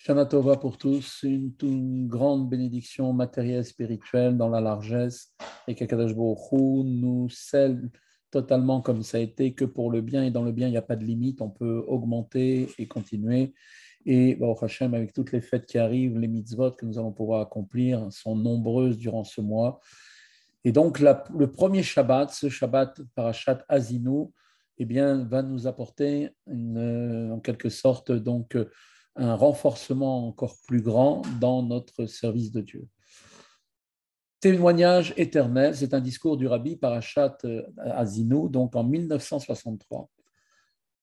Shana Tova pour tous, une, grande bénédiction matérielle, spirituelle, dans la largesse, et qu'Akadash nous scelle totalement comme ça a été, que pour le bien, et dans le bien, il n'y a pas de limite, on peut augmenter et continuer. Et bon au avec toutes les fêtes qui arrivent, les mitzvot que nous allons pouvoir accomplir sont nombreuses durant ce mois. Et donc, le premier Shabbat, ce Shabbat Parashat Azinu, eh bien, va nous apporter une, en quelque sorte donc un renforcement encore plus grand dans notre service de Dieu. Témoignage éternel, c'est un discours du rabbi Parashat euh, Azinou, donc en 1963.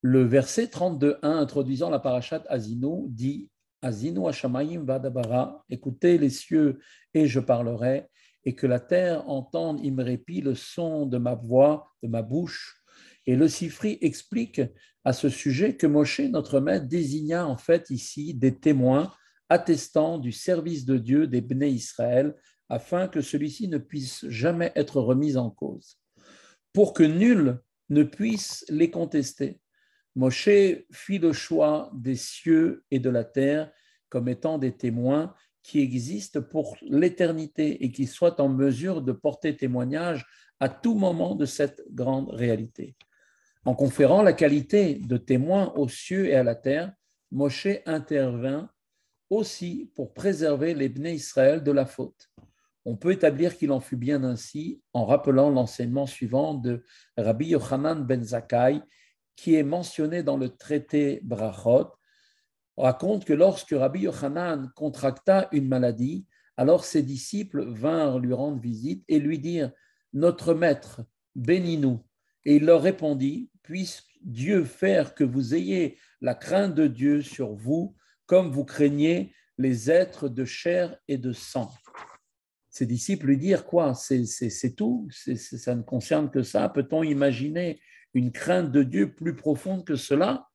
Le verset 32.1 introduisant la Parashat Azinou dit Azinou Hashamayim Vadabara, écoutez les cieux et je parlerai, et que la terre entende, il me répit, le son de ma voix, de ma bouche, et le Sifri explique à ce sujet que Moshe, notre maître, désigna en fait ici des témoins attestant du service de Dieu des Bné Israël, afin que celui-ci ne puisse jamais être remis en cause, pour que nul ne puisse les contester. Moshe fit le choix des cieux et de la terre comme étant des témoins qui existent pour l'éternité et qui soient en mesure de porter témoignage à tout moment de cette grande réalité. En conférant la qualité de témoin aux cieux et à la terre, Moshe intervint aussi pour préserver les Bnei Israël de la faute. On peut établir qu'il en fut bien ainsi en rappelant l'enseignement suivant de Rabbi Yochanan ben Zakkai, qui est mentionné dans le traité Brachot, raconte que lorsque Rabbi Yochanan contracta une maladie, alors ses disciples vinrent lui rendre visite et lui dirent Notre maître, bénis-nous. Et il leur répondit, puisse Dieu faire que vous ayez la crainte de Dieu sur vous, comme vous craignez les êtres de chair et de sang. Ses disciples lui dirent quoi C'est tout Ça ne concerne que ça Peut-on imaginer une crainte de Dieu plus profonde que cela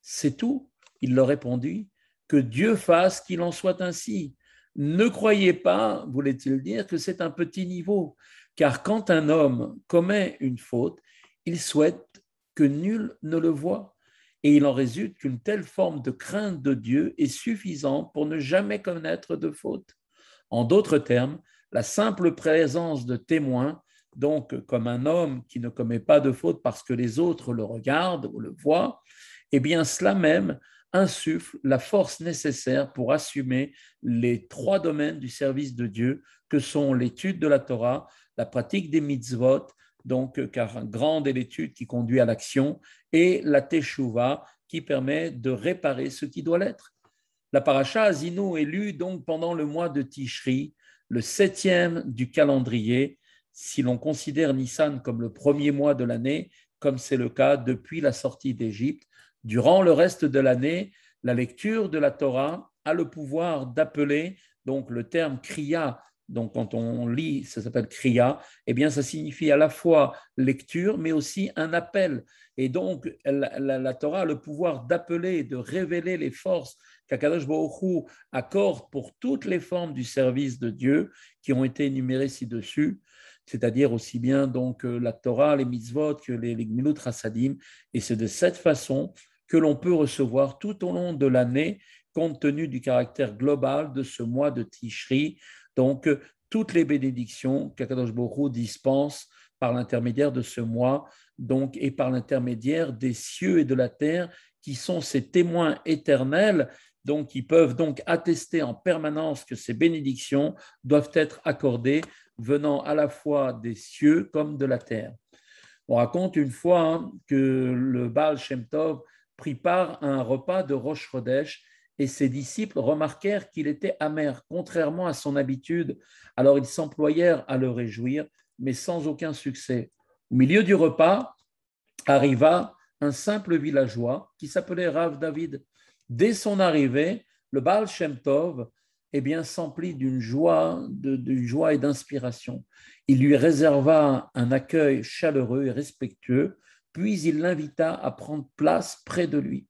C'est tout. Il leur répondit, que Dieu fasse qu'il en soit ainsi. Ne croyez pas, voulait-il dire, que c'est un petit niveau, car quand un homme commet une faute, il souhaite que nul ne le voie, et il en résulte qu'une telle forme de crainte de Dieu est suffisante pour ne jamais connaître de faute. En d'autres termes, la simple présence de témoins, donc comme un homme qui ne commet pas de faute parce que les autres le regardent ou le voient, eh bien cela même insuffle la force nécessaire pour assumer les trois domaines du service de Dieu que sont l'étude de la Torah, la pratique des mitzvot donc euh, car grande est l'étude qui conduit à l'action, et la teshuva qui permet de réparer ce qui doit l'être. La paracha Azino est lue donc pendant le mois de Tishri, le septième du calendrier, si l'on considère Nissan comme le premier mois de l'année, comme c'est le cas depuis la sortie d'Égypte. Durant le reste de l'année, la lecture de la Torah a le pouvoir d'appeler, donc le terme kriya donc, quand on lit, ça s'appelle kriya, et eh bien, ça signifie à la fois lecture, mais aussi un appel. Et donc, la, Torah a le pouvoir d'appeler, de révéler les forces qu'Akadosh Baruch accorde pour toutes les formes du service de Dieu qui ont été énumérées ci-dessus, c'est-à-dire aussi bien donc euh, la Torah, les mitzvot que les, les Et c'est de cette façon que l'on peut recevoir tout au long de l'année, compte tenu du caractère global de ce mois de Tishri, donc, euh, toutes les bénédictions qu'Akadosh Borou dispense par l'intermédiaire de ce mois, donc, et par l'intermédiaire des cieux et de la terre, qui sont ses témoins éternels, donc qui peuvent donc attester en permanence que ces bénédictions doivent être accordées venant à la fois des cieux comme de la terre. On raconte une fois hein, que le Baal Shem Tov prit part à un repas de Rosh et ses disciples remarquèrent qu'il était amer, contrairement à son habitude. Alors ils s'employèrent à le réjouir, mais sans aucun succès. Au milieu du repas arriva un simple villageois qui s'appelait Rav David. Dès son arrivée, le Baal Shem Tov eh bien, s'emplit d'une joie, d'une joie et d'inspiration. Il lui réserva un accueil chaleureux et respectueux, puis il l'invita à prendre place près de lui.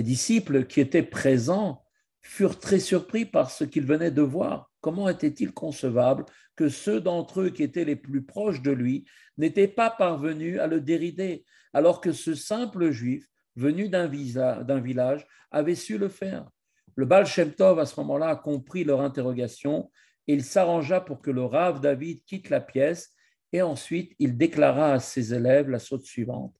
Les disciples qui étaient présents furent très surpris par ce qu'ils venaient de voir. Comment était-il concevable que ceux d'entre eux qui étaient les plus proches de lui n'étaient pas parvenus à le dérider, alors que ce simple juif, venu d'un village, avait su le faire Le Baal Shem Tov, à ce moment-là, a compris leur interrogation et il s'arrangea pour que le Rav David quitte la pièce et ensuite il déclara à ses élèves la saute suivante.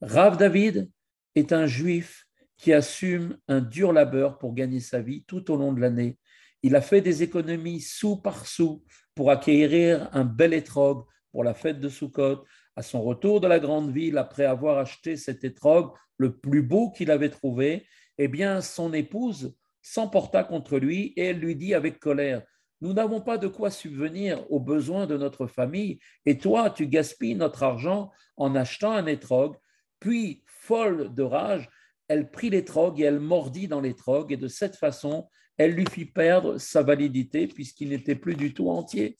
Rav David est un juif qui assume un dur labeur pour gagner sa vie tout au long de l'année. Il a fait des économies sous par sous pour acquérir un bel étrog pour la fête de Soukhot. À son retour de la grande ville, après avoir acheté cet étrog, le plus beau qu'il avait trouvé, eh bien, son épouse s'emporta contre lui et elle lui dit avec colère Nous n'avons pas de quoi subvenir aux besoins de notre famille, et toi, tu gaspilles notre argent en achetant un étrog, Puis, folle de rage, elle prit l'étrogue et elle mordit dans l'étrogue, et de cette façon, elle lui fit perdre sa validité, puisqu'il n'était plus du tout entier.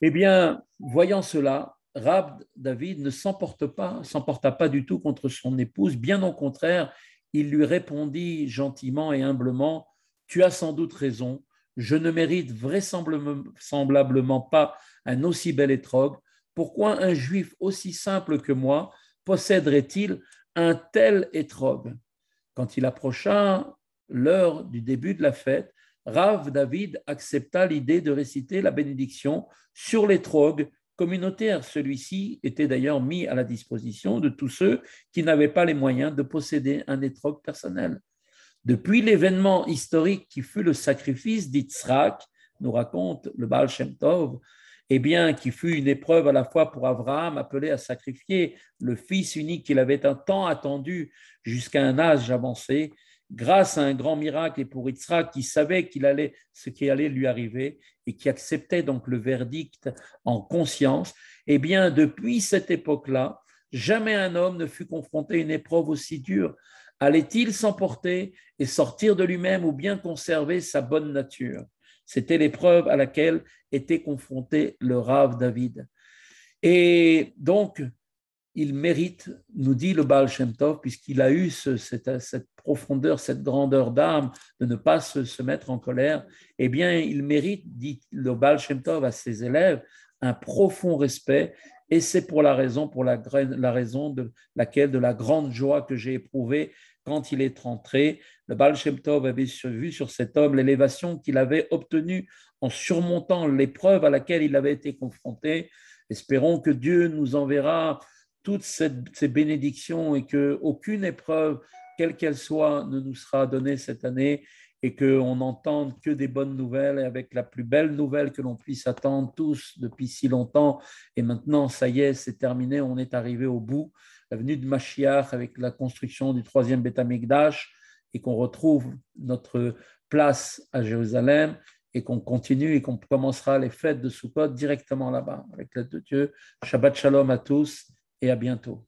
Eh bien, voyant cela, Rab David ne s'emporte pas, s'emporta pas du tout contre son épouse, bien au contraire, il lui répondit gentiment et humblement Tu as sans doute raison, je ne mérite vraisemblablement pas un aussi bel étrogue. Pourquoi un juif aussi simple que moi posséderait-il un tel étrogue, Quand il approcha l'heure du début de la fête, Rav David accepta l'idée de réciter la bénédiction sur l'étrogue communautaire. Celui-ci était d'ailleurs mis à la disposition de tous ceux qui n'avaient pas les moyens de posséder un étrogue personnel. Depuis l'événement historique qui fut le sacrifice d'Itsrak, nous raconte le Baal Shem Tov, eh bien, qui fut une épreuve à la fois pour Abraham, appelé à sacrifier le fils unique qu'il avait un temps attendu jusqu'à un âge avancé, grâce à un grand miracle et pour Yitzhak qui savait ce qui allait lui arriver et qui acceptait donc le verdict en conscience, eh bien, depuis cette époque-là, jamais un homme ne fut confronté à une épreuve aussi dure. Allait-il s'emporter et sortir de lui-même ou bien conserver sa bonne nature c'était l'épreuve à laquelle était confronté le rave David. Et donc, il mérite, nous dit le Baal Shem Tov, puisqu'il a eu cette, profondeur, cette grandeur d'âme de ne pas se, mettre en colère, eh bien, il mérite, dit le Baal Shem Tov à ses élèves, un profond respect. Et c'est pour la raison, pour la raison de laquelle, de la grande joie que j'ai éprouvée quand il est rentré, le Baal Shem Tov avait vu sur cet homme l'élévation qu'il avait obtenue en surmontant l'épreuve à laquelle il avait été confronté. Espérons que Dieu nous enverra toutes ces bénédictions et qu'aucune épreuve, quelle qu'elle soit, ne nous sera donnée cette année et qu'on n'entende que des bonnes nouvelles et avec la plus belle nouvelle que l'on puisse attendre tous depuis si longtemps. Et maintenant, ça y est, c'est terminé, on est arrivé au bout la venue de Mashiach avec la construction du troisième Beth Amikdash et qu'on retrouve notre place à Jérusalem et qu'on continue et qu'on commencera les fêtes de Sukkot directement là-bas avec l'aide de Dieu. Shabbat shalom à tous et à bientôt.